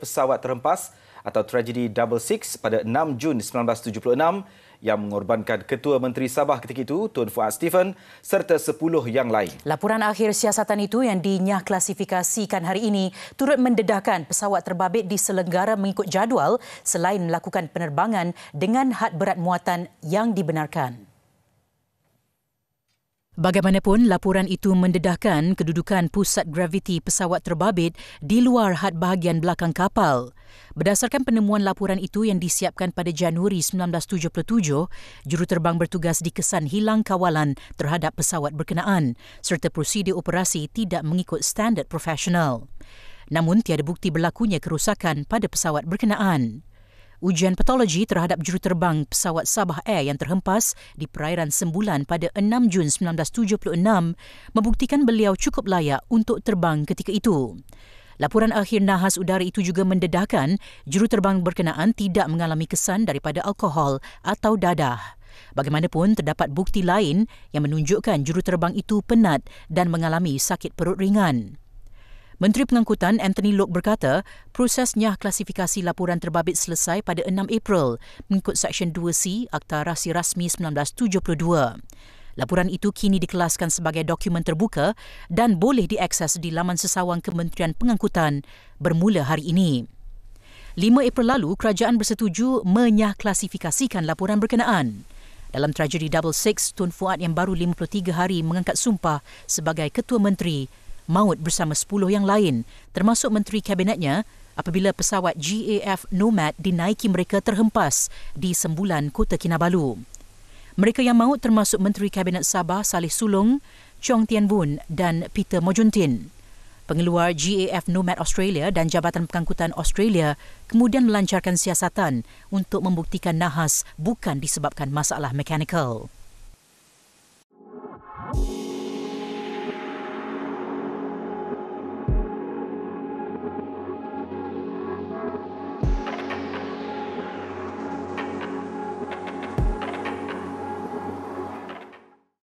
pesawat terhempas atau tragedi Double Six pada 6 Jun 1976 yang mengorbankan Ketua Menteri Sabah ketika itu, Tun Fuad Stephen, serta 10 yang lain. Laporan akhir siasatan itu yang dinyah klasifikasikan hari ini turut mendedahkan pesawat terbabit diselenggara mengikut jadual selain melakukan penerbangan dengan had berat muatan yang dibenarkan. Bagaimanapun, laporan itu mendedahkan kedudukan pusat graviti pesawat terbabit di luar had bahagian belakang kapal. Berdasarkan penemuan laporan itu yang disiapkan pada Januari 1977, juruterbang bertugas dikesan hilang kawalan terhadap pesawat berkenaan serta prosedur operasi tidak mengikut standard profesional. Namun, tiada bukti berlakunya kerusakan pada pesawat berkenaan. Ujian patologi terhadap juruterbang pesawat Sabah Air yang terhempas di perairan Sembulan pada 6 Jun 1976 membuktikan beliau cukup layak untuk terbang ketika itu. Laporan akhir nahas udara itu juga mendedahkan juruterbang berkenaan tidak mengalami kesan daripada alkohol atau dadah. Bagaimanapun terdapat bukti lain yang menunjukkan juruterbang itu penat dan mengalami sakit perut ringan. Menteri Pengangkutan Anthony Lok berkata, proses nyah klasifikasi laporan terbabit selesai pada 6 April mengikut Seksyen 2C Akta Rahsia Rasmi 1972. Laporan itu kini dikelaskan sebagai dokumen terbuka dan boleh diakses di laman sesawang Kementerian Pengangkutan bermula hari ini. 5 April lalu, kerajaan bersetuju menyah klasifikasikan laporan berkenaan. Dalam tragedi Double Six, Tun Fuad yang baru 53 hari mengangkat sumpah sebagai Ketua Menteri maut bersama 10 yang lain, termasuk menteri kabinetnya, apabila pesawat GAF Nomad dinaiki mereka terhempas di sembulan Kota Kinabalu. Mereka yang maut termasuk Menteri Kabinet Sabah Salih Sulung, Chong Tian Boon dan Peter Mojuntin. Pengeluar GAF Nomad Australia dan Jabatan Pengangkutan Australia kemudian melancarkan siasatan untuk membuktikan nahas bukan disebabkan masalah mekanikal.